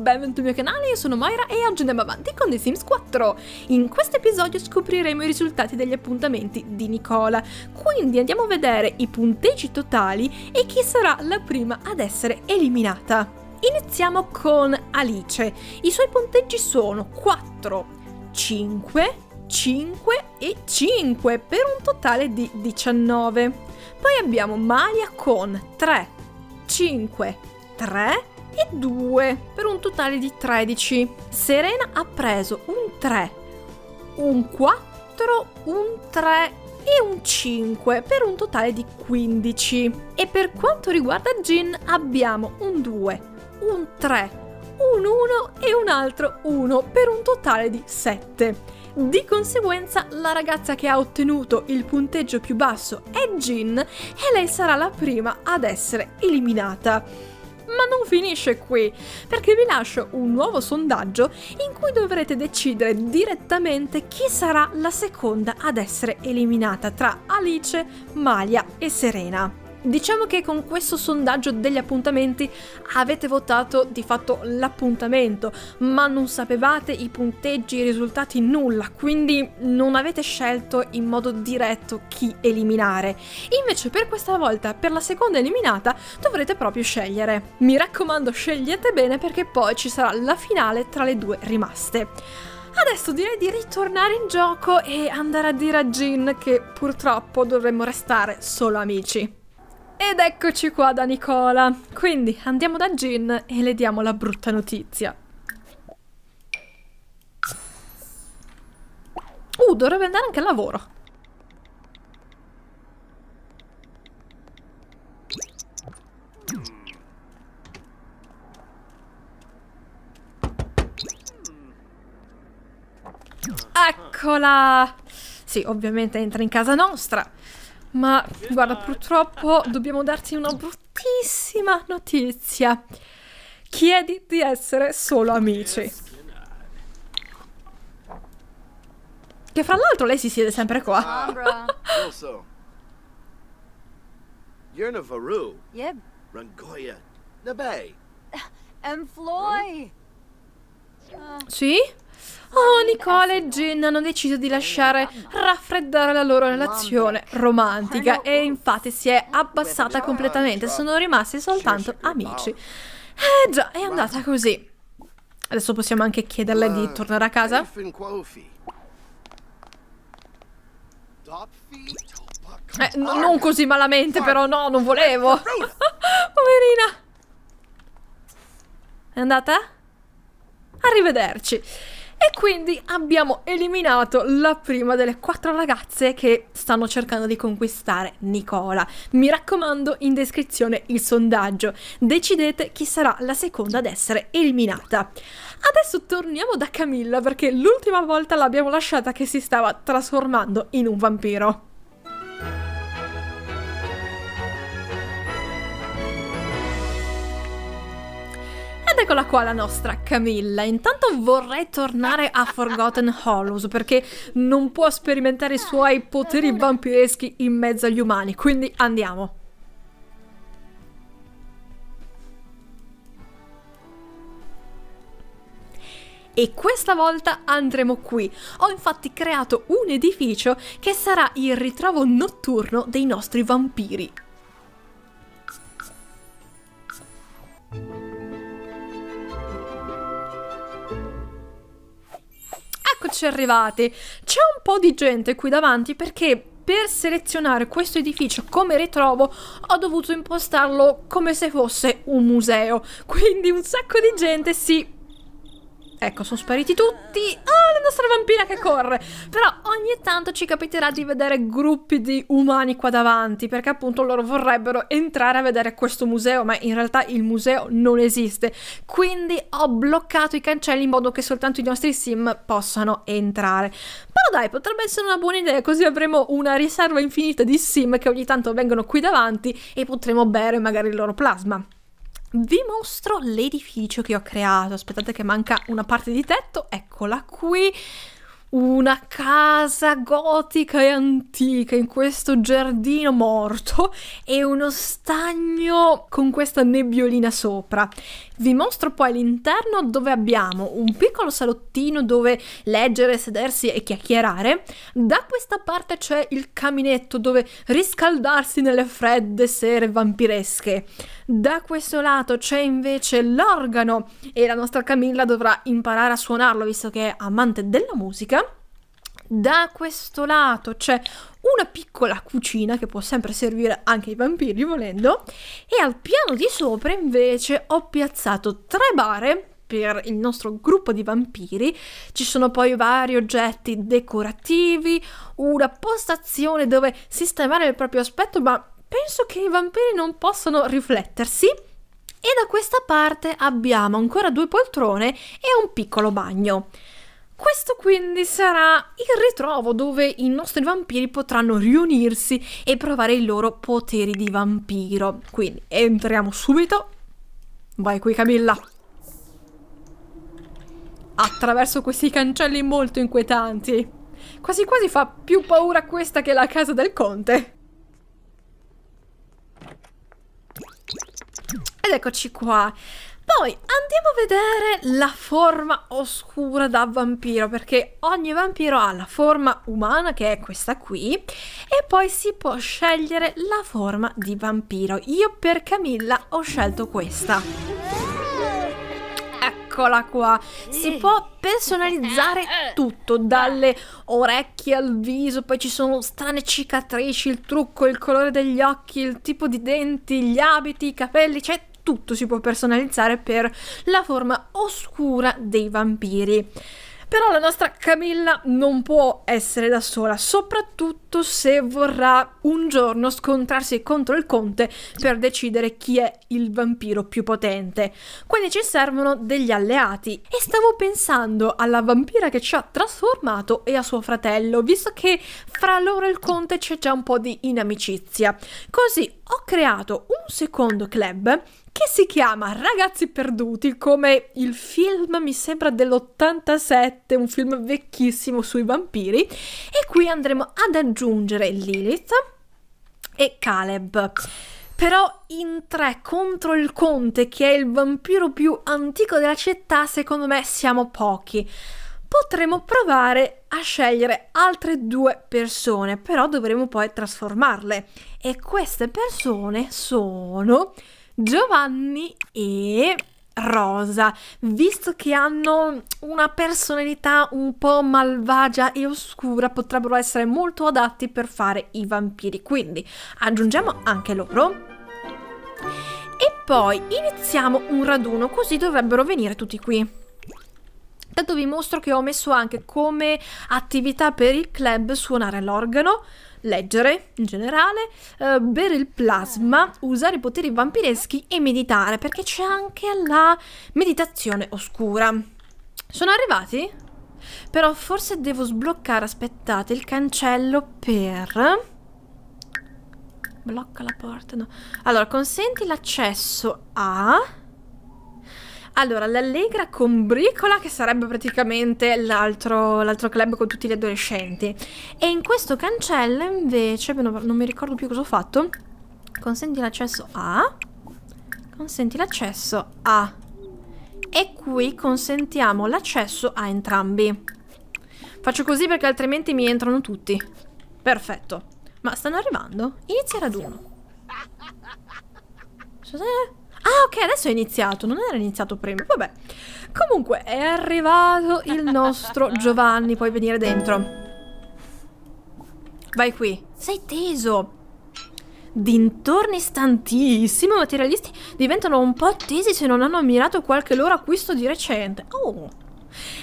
benvenuti al mio canale, io sono Moira e oggi andiamo avanti con The Sims 4. In questo episodio scopriremo i risultati degli appuntamenti di Nicola, quindi andiamo a vedere i punteggi totali e chi sarà la prima ad essere eliminata. Iniziamo con Alice, i suoi punteggi sono 4, 5, 5 e 5 per un totale di 19. Poi abbiamo Malia con 3, 5, 3 e e 2 per un totale di 13. Serena ha preso un 3, un 4, un 3 e un 5 per un totale di 15. E per quanto riguarda Jin abbiamo un 2, un 3, un 1 e un altro 1 per un totale di 7. Di conseguenza la ragazza che ha ottenuto il punteggio più basso è Jin e lei sarà la prima ad essere eliminata. Ma non finisce qui, perché vi lascio un nuovo sondaggio in cui dovrete decidere direttamente chi sarà la seconda ad essere eliminata tra Alice, Malia e Serena. Diciamo che con questo sondaggio degli appuntamenti avete votato di fatto l'appuntamento, ma non sapevate i punteggi, i risultati, nulla, quindi non avete scelto in modo diretto chi eliminare. Invece per questa volta, per la seconda eliminata, dovrete proprio scegliere. Mi raccomando, scegliete bene perché poi ci sarà la finale tra le due rimaste. Adesso direi di ritornare in gioco e andare a dire a Jean che purtroppo dovremmo restare solo amici. Ed eccoci qua da Nicola. Quindi andiamo da Gin e le diamo la brutta notizia. Uh, dovrebbe andare anche al lavoro. Eccola! Sì, ovviamente entra in casa nostra. Ma guarda, purtroppo dobbiamo darti una bruttissima notizia. Chiedi di essere solo amici. Che fra l'altro lei si siede sempre qua. also, you're Yep. Rangoya. Nabe. Uh, sì? Oh, Nicole e Jin hanno deciso di lasciare raffreddare la loro relazione romantica e infatti si è abbassata completamente, sono rimasti soltanto amici. Eh già, è andata così. Adesso possiamo anche chiederle di tornare a casa. Eh, non così malamente però, no, non volevo. Poverina. È andata? Arrivederci. E quindi abbiamo eliminato la prima delle quattro ragazze che stanno cercando di conquistare Nicola. Mi raccomando in descrizione il sondaggio. Decidete chi sarà la seconda ad essere eliminata. Adesso torniamo da Camilla perché l'ultima volta l'abbiamo lasciata che si stava trasformando in un vampiro. ed eccola qua la nostra Camilla. Intanto vorrei tornare a Forgotten Hollows perché non può sperimentare i suoi poteri vampireschi in mezzo agli umani, quindi andiamo. e questa volta andremo qui. Ho infatti creato un edificio che sarà il ritrovo notturno dei nostri vampiri. Eccoci arrivati. C'è un po' di gente qui davanti perché per selezionare questo edificio come ritrovo ho dovuto impostarlo come se fosse un museo. Quindi un sacco di gente si Ecco, sono spariti tutti. Ah, la nostra vampira che corre. Però ogni tanto ci capiterà di vedere gruppi di umani qua davanti, perché appunto loro vorrebbero entrare a vedere questo museo, ma in realtà il museo non esiste. Quindi ho bloccato i cancelli in modo che soltanto i nostri sim possano entrare. Però dai, potrebbe essere una buona idea, così avremo una riserva infinita di sim che ogni tanto vengono qui davanti e potremo bere magari il loro plasma vi mostro l'edificio che ho creato. Aspettate che manca una parte di tetto, eccola qui. Una casa gotica e antica in questo giardino morto e uno stagno con questa nebbiolina sopra. Vi mostro poi l'interno dove abbiamo un piccolo salottino dove leggere, sedersi e chiacchierare. Da questa parte c'è il caminetto dove riscaldarsi nelle fredde sere vampiresche. Da questo lato c'è invece l'organo e la nostra Camilla dovrà imparare a suonarlo visto che è amante della musica. Da questo lato c'è una piccola cucina che può sempre servire anche ai vampiri volendo e al piano di sopra invece ho piazzato tre bare per il nostro gruppo di vampiri. Ci sono poi vari oggetti decorativi, una postazione dove sistemare il proprio aspetto, ma penso che i vampiri non possano riflettersi. E da questa parte abbiamo ancora due poltrone e un piccolo bagno. Questo quindi sarà il ritrovo dove i nostri vampiri potranno riunirsi e provare i loro poteri di vampiro. Quindi entriamo subito. Vai qui Camilla. Attraverso questi cancelli molto inquietanti. Quasi quasi fa più paura questa che la casa del conte. Ed eccoci qua. Poi andiamo a vedere la forma oscura da vampiro, perché ogni vampiro ha la forma umana, che è questa qui, e poi si può scegliere la forma di vampiro. Io per Camilla ho scelto questa. Eccola qua, si può personalizzare eh. tutto, dalle orecchie al viso, poi ci sono strane cicatrici, il trucco, il colore degli occhi, il tipo di denti, gli abiti, i capelli, c'è tutto si può personalizzare per la forma oscura dei vampiri. Però la nostra Camilla non può essere da sola, soprattutto soprattutto se vorrà un giorno scontrarsi contro il conte per decidere chi è il vampiro più potente. Quindi ci servono degli alleati. E stavo pensando alla vampira che ci ha trasformato e a suo fratello, visto che fra loro e il conte c'è già un po' di inamicizia. Così ho creato un secondo club che si chiama Ragazzi Perduti, come il film mi sembra dell'87, un film vecchissimo sui vampiri, e qui andremo ad aggiungere aggiungere Lilith e Caleb. Però in tre contro il conte, che è il vampiro più antico della città, secondo me siamo pochi. Potremmo provare a scegliere altre due persone, però dovremo poi trasformarle. E queste persone sono Giovanni e rosa, visto che hanno una personalità un po' malvagia e oscura, potrebbero essere molto adatti per fare i vampiri, quindi aggiungiamo anche loro. E poi iniziamo un raduno, così dovrebbero venire tutti qui intanto vi mostro che ho messo anche come attività per il club suonare l'organo, leggere in generale, eh, bere il plasma, usare i poteri vampireschi e meditare, perché c'è anche la meditazione oscura. Sono arrivati? Però forse devo sbloccare, aspettate, il cancello per... Blocca la porta, no. Allora, consenti l'accesso a allora, l'Allegra con Bricola, che sarebbe praticamente l'altro club con tutti gli adolescenti. E in questo cancello, invece, non mi ricordo più cosa ho fatto. Consenti l'accesso a... Consenti l'accesso a... E qui consentiamo l'accesso a entrambi. Faccio così perché altrimenti mi entrano tutti. Perfetto. Ma stanno arrivando? Inizia raduno. Cos'è? Ah, ok, adesso è iniziato. Non era iniziato prima. Vabbè. Comunque, è arrivato il nostro Giovanni. Puoi venire dentro. Vai qui. Sei teso. Dintorni stantissimo materialisti diventano un po' tesi se non hanno ammirato qualche loro acquisto di recente. Oh.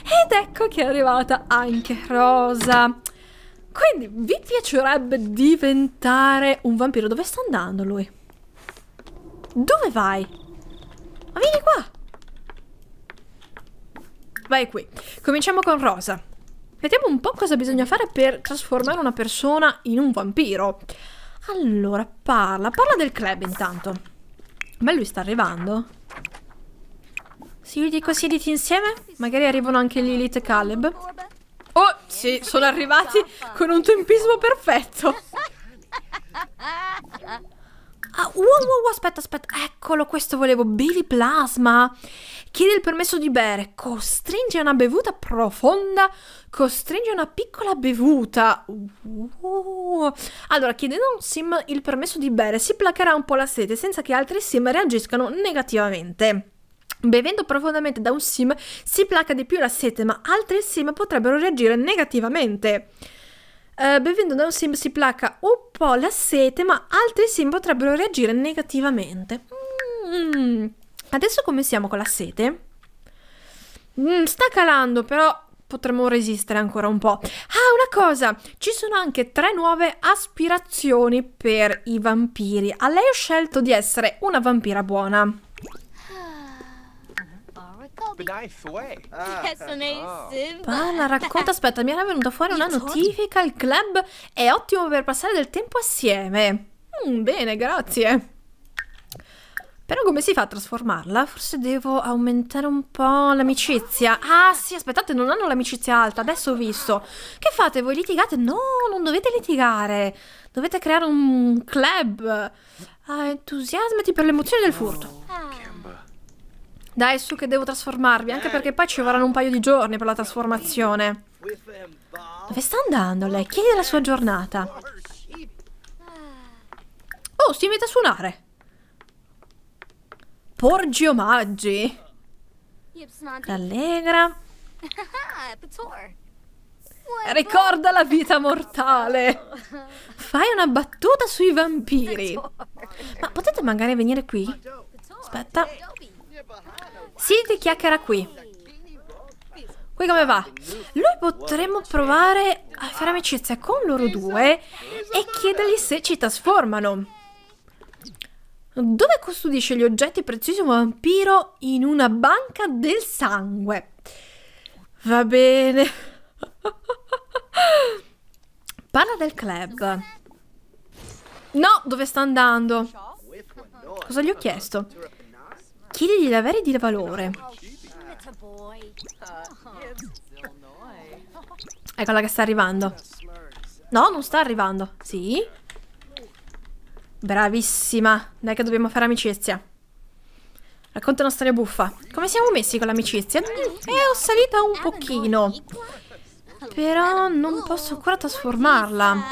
Ed ecco che è arrivata anche Rosa. Quindi vi piacerebbe diventare un vampiro? Dove sta andando lui? Dove vai? Ma vieni qua! Vai qui. Cominciamo con Rosa. Vediamo un po' cosa bisogna fare per trasformare una persona in un vampiro. Allora, parla. Parla del club intanto. Ma lui sta arrivando. Se io dico siediti insieme, magari arrivano anche Lilith e Caleb. Oh, sì, sono arrivati con un tempismo perfetto. Ah, wow, wow, wow, aspetta, aspetta, eccolo, questo volevo. Baby Plasma. Chiedi il permesso di bere, costringe una bevuta profonda, costringe una piccola bevuta. Uh. Allora, chiedendo a un sim il permesso di bere, si placherà un po' la sete senza che altri sim reagiscano negativamente. Bevendo profondamente da un sim si placa di più la sete, ma altri sim potrebbero reagire negativamente. Eh, bevendo da un sim si placa un po' la sete, ma altri sim potrebbero reagire negativamente. Mm. Adesso come siamo con la sete? Mm, sta calando, però potremmo resistere ancora un po'. Ah, una cosa! Ci sono anche tre nuove aspirazioni per i vampiri. A lei ho scelto di essere una vampira buona. Cioè, ah. Parla, racconta, aspetta, mi era venuta fuori una notifica, il club è ottimo per passare del tempo assieme. Mm, bene, grazie. Però come si fa a trasformarla? Forse devo aumentare un po' l'amicizia. Ah sì, aspettate, non hanno l'amicizia alta, adesso ho visto. Che fate? Voi litigate? No, non dovete litigare. Dovete creare un club. Ah, entusiasmati per l'emozione del furto. Ah. Dai su che devo trasformarmi, anche eh. perché poi ci vorranno un paio di giorni per la trasformazione. Dove sta andando lei? Chiedi la sua giornata. Oh, si mette a suonare. Porgi omaggi. Rallegra. Ricorda la vita mortale. Fai una battuta sui vampiri. Ma potete magari venire qui? Aspetta. Siete chiacchiera qui. Qui come va? Noi potremmo provare a fare amicizia con loro due e chiedergli se ci trasformano. Dove custodisce gli oggetti preziosi un vampiro? In una banca del sangue. Va bene. Parla del club. No, dove sta andando? Cosa gli ho chiesto? Chiedi di avere di valore. Eccola che sta arrivando. No, non sta arrivando. Sì. Bravissima. Dai che dobbiamo fare amicizia. Racconta una storia buffa. Come siamo messi con l'amicizia? Eh, mm, ho salita un pochino. Però non posso ancora trasformarla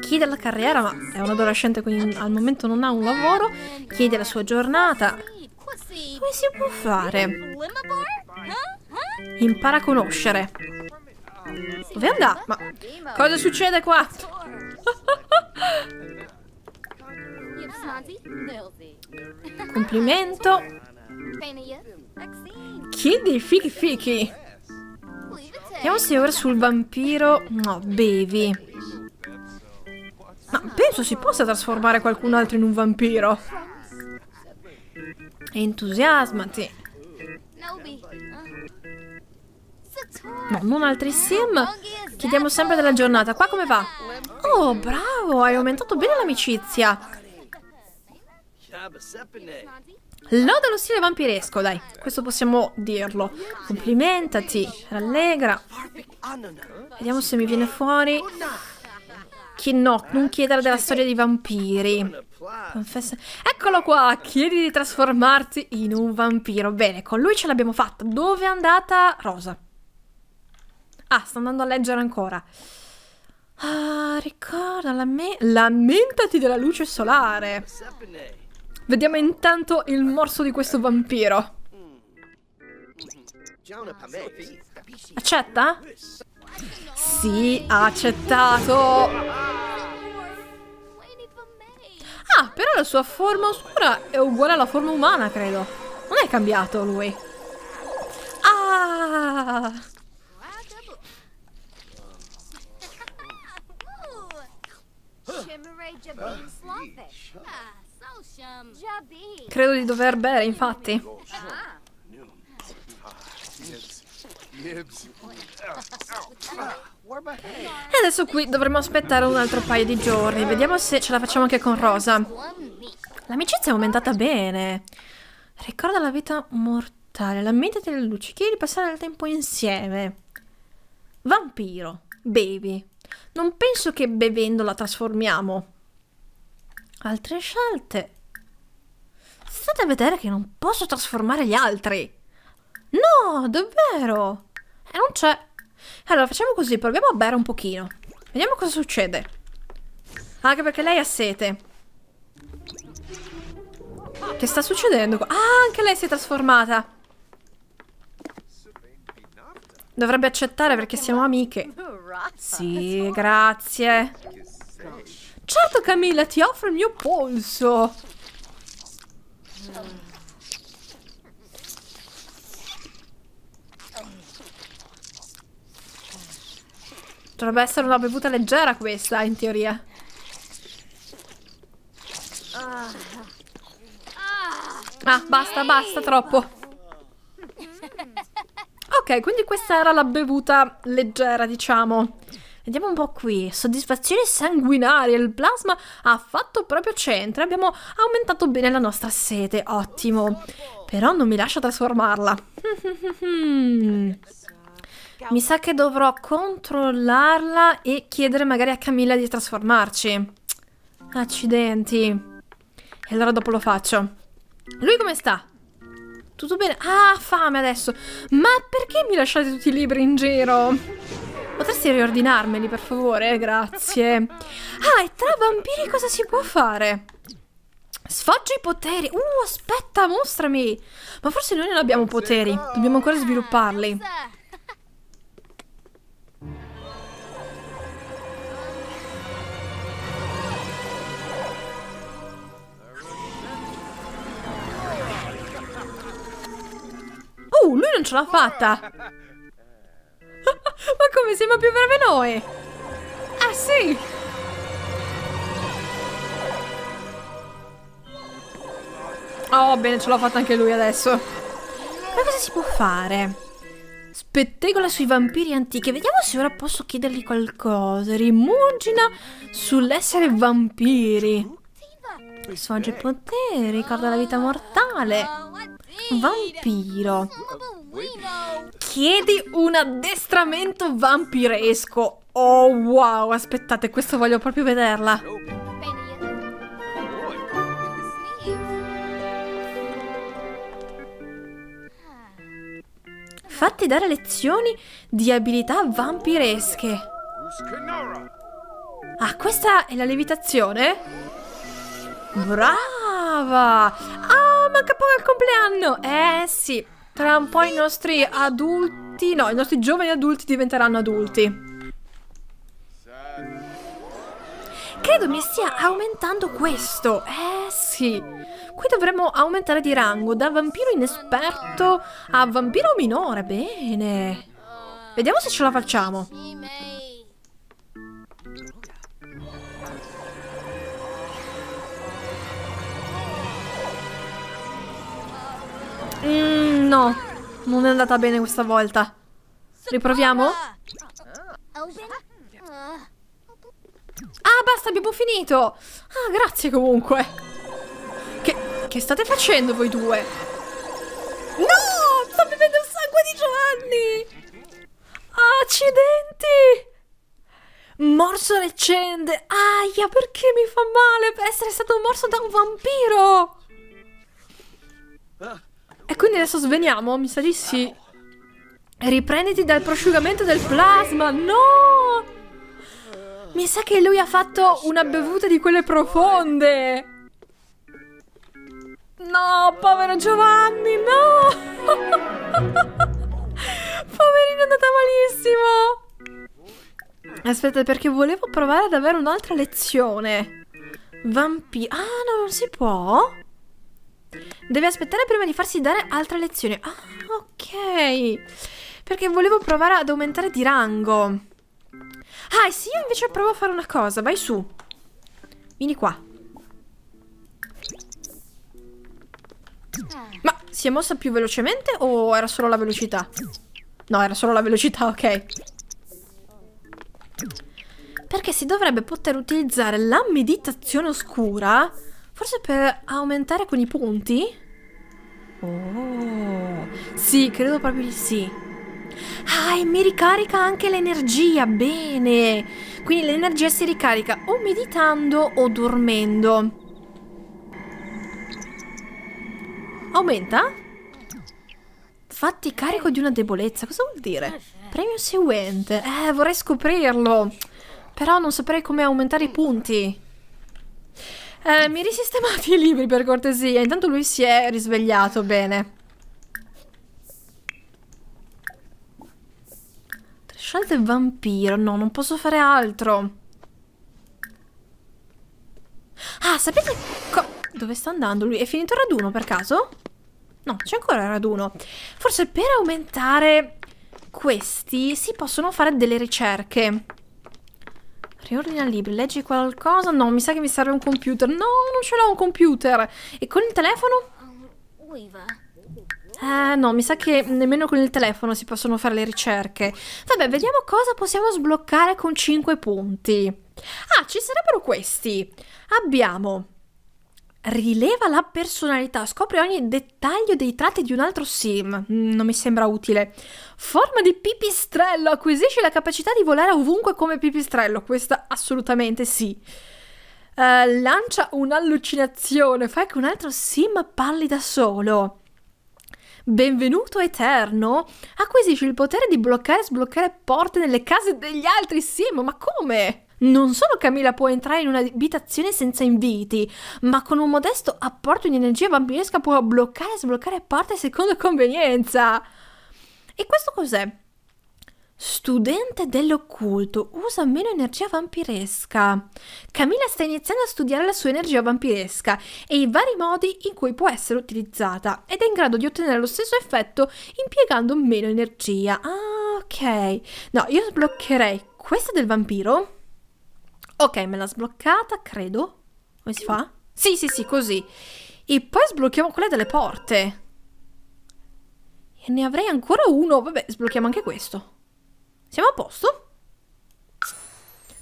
chiede la carriera, ma è un adolescente, quindi al momento non ha un lavoro, chiede la sua giornata. Come si può fare? Impara a conoscere. Dove andà? Ma cosa succede qua? Complimento. Chiedi fichi fichi. Vediamo se ora sul vampiro... No, bevi. Ma penso si possa trasformare qualcun altro in un vampiro. Entusiasmati. No, non altri sim. Chiediamo sempre della giornata. Qua come va? Oh, bravo, hai aumentato bene l'amicizia. Loda lo stile vampiresco, dai. Questo possiamo dirlo. Complimentati, rallegra. Vediamo se mi viene fuori. Chi no, non chiedere della storia dei vampiri. Confessa. Eccolo qua, chiedi di trasformarti in un vampiro. Bene, con lui ce l'abbiamo fatta. Dove è andata Rosa? Ah, sta andando a leggere ancora. Ah, ricorda, lame lamentati della luce solare. Vediamo intanto il morso di questo vampiro. Accetta? Sì, ha accettato! Ah, però la sua forma oscura è uguale alla forma umana, credo. Non è cambiato lui. Ah! Credo di dover bere, infatti. E adesso qui dovremmo aspettare un altro paio di giorni. Vediamo se ce la facciamo anche con Rosa. L'amicizia è aumentata bene. Ricorda la vita mortale, La lamentati delle luci, chiedi di passare del tempo insieme. Vampiro, bevi. Non penso che bevendo la trasformiamo. Altre scelte. State a vedere che non posso trasformare gli altri. No, davvero! E eh, non c'è. Allora, facciamo così, proviamo a bere un pochino. Vediamo cosa succede. Anche perché lei ha sete. Che sta succedendo? Ah, anche lei si è trasformata. Dovrebbe accettare perché siamo amiche. Sì, grazie. Certo Camilla, ti offro il mio polso. Dovrebbe essere una bevuta leggera questa, in teoria. Ah, basta, basta, troppo. Ok, quindi questa era la bevuta leggera, diciamo. Vediamo un po' qui. Soddisfazione sanguinaria. Il plasma ha fatto proprio centro. Abbiamo aumentato bene la nostra sete. Ottimo. Però non mi lascia trasformarla. Mi sa che dovrò controllarla e chiedere magari a Camilla di trasformarci. Accidenti. E allora dopo lo faccio. Lui come sta? Tutto bene? Ah, fame adesso. Ma perché mi lasciate tutti i libri in giro? Potresti riordinarmeli, per favore? Grazie. Ah, e tra vampiri cosa si può fare? Sfoggio i poteri. Uh, aspetta, mostrami. Ma forse noi non abbiamo poteri. Dobbiamo ancora svilupparli. Oh, lui non ce l'ha fatta! Ma come, sembra più breve noi! Ah, sì! Oh, bene, ce l'ha fatta anche lui adesso. Ma cosa si può fare? Spettegola sui vampiri antichi. Vediamo se ora posso chiedergli qualcosa. Rimugina sull'essere vampiri. il potere, ricorda la vita mortale. Vampiro. Chiedi un addestramento vampiresco. Oh wow, aspettate, questo voglio proprio vederla. Fatti dare lezioni di abilità vampiresche. Ah, questa è la levitazione? Brava! Ah, manca poco al compleanno! Eh sì, tra un po' i nostri adulti... No, i nostri giovani adulti diventeranno adulti. Credo mi stia aumentando questo. Eh sì. Qui dovremmo aumentare di rango da vampiro inesperto a vampiro minore. Bene. Vediamo se ce la facciamo. Mm, no, non è andata bene questa volta. Riproviamo? Ah, basta, abbiamo finito! Ah, grazie comunque. Che, che state facendo voi due? No! Sto bevendo il sangue di Giovanni! Accidenti! Morso leccende! Aia, perché mi fa male per essere stato morso da un vampiro? E quindi adesso sveniamo? Mi sa di sì. Riprenditi dal prosciugamento del plasma! No! Mi sa che lui ha fatto una bevuta di quelle profonde! No, povero Giovanni, no! Poverino, è andata malissimo! Aspetta, perché volevo provare ad avere un'altra lezione. Vampiro... Ah, no, non si può? Deve aspettare prima di farsi dare altra lezione. Ah, ok. Perché volevo provare ad aumentare di rango. Ah, e sì, io invece provo a fare una cosa. Vai su. Vieni qua. Ma si è mossa più velocemente o era solo la velocità? No, era solo la velocità, ok. Perché si dovrebbe poter utilizzare la meditazione oscura Forse per aumentare alcuni punti? Oh, sì, credo proprio di sì. Ah, e mi ricarica anche l'energia, bene! Quindi l'energia si ricarica o meditando o dormendo. Aumenta? Fatti carico di una debolezza, cosa vuol dire? Premio seguente. Eh, vorrei scoprirlo. Però non saprei come aumentare i punti. Eh, mi risistemate i libri per cortesia. Intanto lui si è risvegliato bene. Tresciante vampiro. No, non posso fare altro. Ah, sapete... Dove sta andando lui? È finito il raduno per caso? No, c'è ancora il raduno. Forse per aumentare questi si possono fare delle ricerche. Riordina libri, leggi qualcosa? No, mi sa che mi serve un computer. No, non ce l'ho un computer. E con il telefono? Eh, no, mi sa che nemmeno con il telefono si possono fare le ricerche. Vabbè, vediamo cosa possiamo sbloccare con 5 punti. Ah, ci sarebbero questi. Abbiamo rileva la personalità, scopre ogni dettaglio dei tratti di un altro sim, mm, non mi sembra utile. Forma di pipistrello, acquisisce la capacità di volare ovunque come pipistrello, questa assolutamente sì. Uh, lancia un'allucinazione, fai che un altro sim parli da solo. Benvenuto Eterno, acquisisci il potere di bloccare e sbloccare porte nelle case degli altri sim, ma come? Non solo Camilla può entrare in un'abitazione senza inviti, ma con un modesto apporto di energia vampiresca può bloccare e sbloccare parte secondo convenienza. E questo cos'è? Studente dell'occulto, usa meno energia vampiresca. Camilla sta iniziando a studiare la sua energia vampiresca e i vari modi in cui può essere utilizzata ed è in grado di ottenere lo stesso effetto impiegando meno energia. Ah, ok. No, io sbloccherei questa del vampiro Ok, me l'ha sbloccata, credo. Come si fa? Sì, sì, sì, così. E poi sblocchiamo quelle delle porte. E ne avrei ancora uno. Vabbè, sblocchiamo anche questo. Siamo a posto?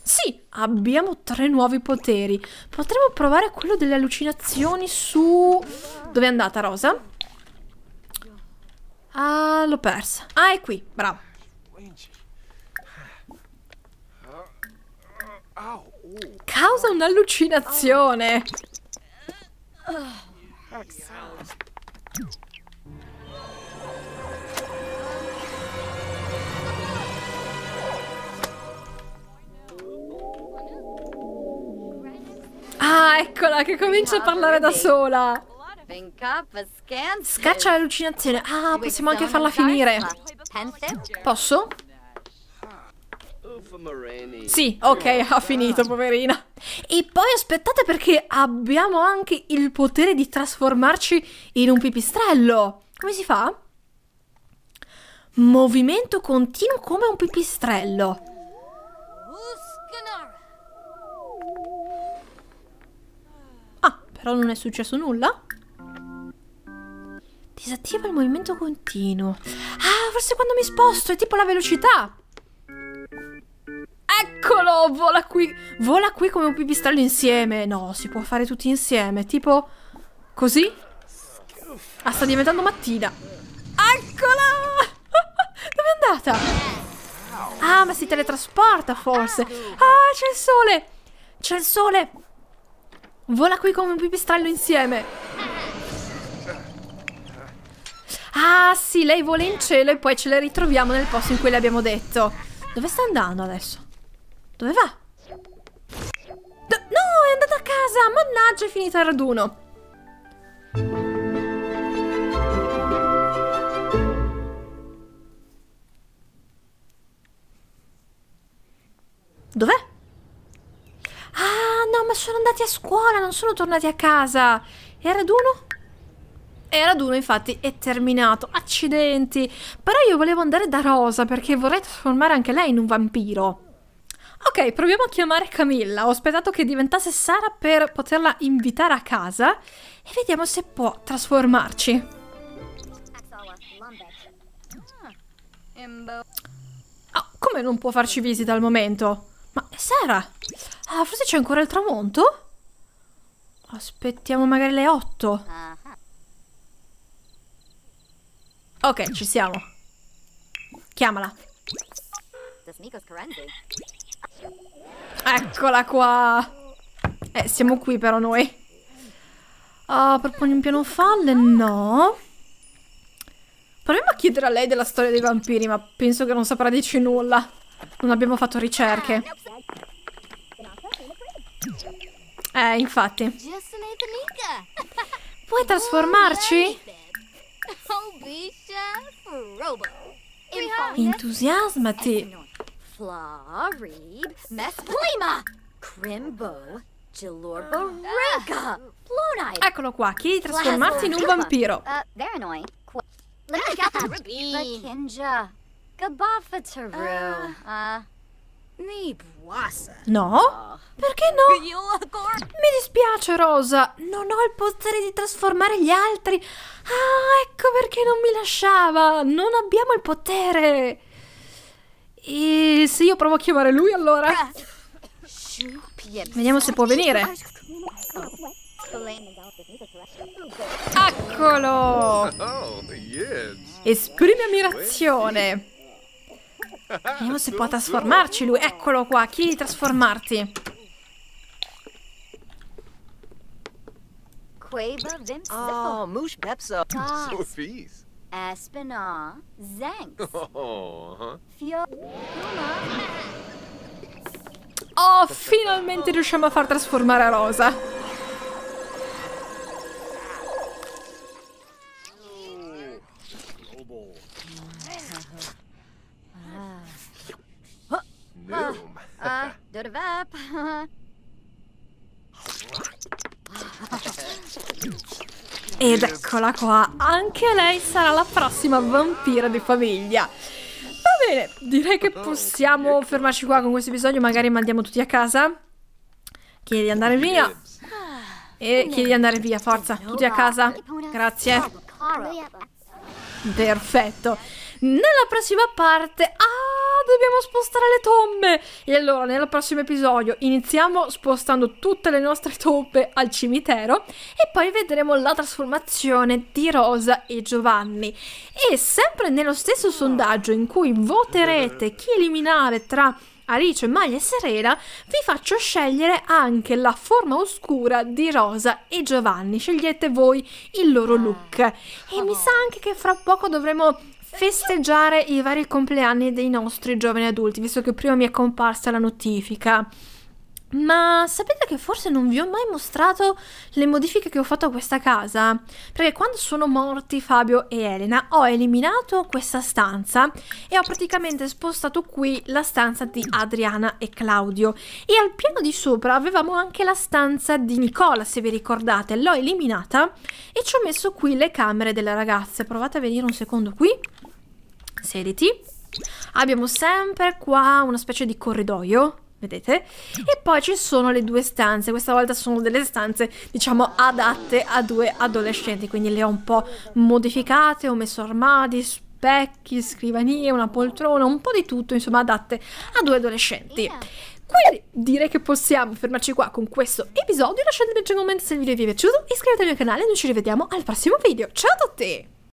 Sì, abbiamo tre nuovi poteri. Potremmo provare quello delle allucinazioni su... Dove è andata Rosa? Ah, l'ho persa. Ah, è qui, bravo. Causa un'allucinazione. Ah, eccola che comincia a parlare da sola. Scaccia l'allucinazione. Ah, possiamo anche farla finire. Posso? Sì, ok, ha finito, poverina. E poi aspettate perché abbiamo anche il potere di trasformarci in un pipistrello. Come si fa? Movimento continuo come un pipistrello. Ah, però non è successo nulla? Disattiva il movimento continuo. Ah, forse quando mi sposto è tipo la velocità no, vola qui. Vola qui come un pipistrello insieme. No, si può fare tutti insieme. Tipo, così. Ah, sta diventando mattina. Eccola! Dove è andata? Ah, ma si teletrasporta forse. Ah, c'è il sole. C'è il sole. Vola qui come un pipistrello insieme. Ah sì, lei vola in cielo e poi ce la ritroviamo nel posto in cui le abbiamo detto. Dove sta andando adesso? Dove va? Do no, è andata a casa! Mannaggia, è finito il raduno! Dov'è? Ah, no, ma sono andati a scuola, non sono tornati a casa! E il raduno? E il raduno infatti è terminato. Accidenti! Però io volevo andare da Rosa perché vorrei trasformare anche lei in un vampiro. Ok, proviamo a chiamare Camilla. Ho aspettato che diventasse Sara per poterla invitare a casa e vediamo se può trasformarci. Oh, come non può farci visita al momento? Ma è Sara? Ah, forse c'è ancora il tramonto? Aspettiamo magari le 8. Ok, ci siamo. Chiamala. Eccola qua. Eh, siamo qui però noi. Ah, proponi un piano falle? No. Proviamo a chiedere a lei della storia dei vampiri, ma penso che non saprà dirci nulla. Non abbiamo fatto ricerche. Eh, infatti. Puoi trasformarci? Entusiasmati. Plareed, Mesplima, Crimbo, Gelorboringa, ah. Blonide. Eccolo qua, chiedi di trasformarti in un vampiro. Uh, they're annoying. Lakinja, No? Uh. Perché no? Mi dispiace, Rosa. Non ho il potere di trasformare gli altri. Ah, ecco perché non mi lasciava. Non abbiamo il potere. E se io provo a chiamare lui allora? Ah. Vediamo se può venire. Eccolo! Oh, Esprime ammirazione. Vediamo se può trasformarci lui. Eccolo qua, chi di trasformarti. Oh, ah, mush pepso. Ah. Sophie's. Aspinaw, Zanx. Oh, uh -huh. Oh, finalmente riusciamo a far trasformare Rosa. Ah, Ed eccola qua, anche lei sarà la prossima vampira di famiglia. Va bene, direi che possiamo fermarci qua con questo episodio, magari mandiamo tutti a casa. Chiedi di andare via. E chiedi di andare via, forza, tutti a casa. Grazie. Perfetto. Nella prossima parte... Ah! dobbiamo spostare le tombe! E allora nel prossimo episodio iniziamo spostando tutte le nostre tombe al cimitero e poi vedremo la trasformazione di Rosa e Giovanni. E sempre nello stesso ah. sondaggio in cui voterete eh. chi eliminare tra Alice, Maglia e Serena, vi faccio scegliere anche la forma oscura di Rosa e Giovanni. Scegliete voi il loro ah. look. E mi sa anche che fra poco dovremo festeggiare i vari compleanni dei nostri giovani adulti, visto che prima mi è comparsa la notifica. Ma sapete che forse non vi ho mai mostrato le modifiche che ho fatto a questa casa? Perché quando sono morti Fabio e Elena ho eliminato questa stanza e ho praticamente spostato qui la stanza di Adriana e Claudio. E al piano di sopra avevamo anche la stanza di Nicola, se vi ricordate. L'ho eliminata e ci ho messo qui le camere delle ragazze. Provate a venire un secondo qui. Sediti. Abbiamo sempre qua una specie di corridoio, vedete? E poi ci sono le due stanze, questa volta sono delle stanze diciamo adatte a due adolescenti, quindi le ho un po' modificate, ho messo armadi, specchi, scrivanie, una poltrona, un po' di tutto, insomma adatte a due adolescenti. Quindi direi che possiamo fermarci qua con questo episodio, lasciatemi un bel commento se il video vi è piaciuto, iscrivetevi al canale e noi ci rivediamo al prossimo video. Ciao a tutti!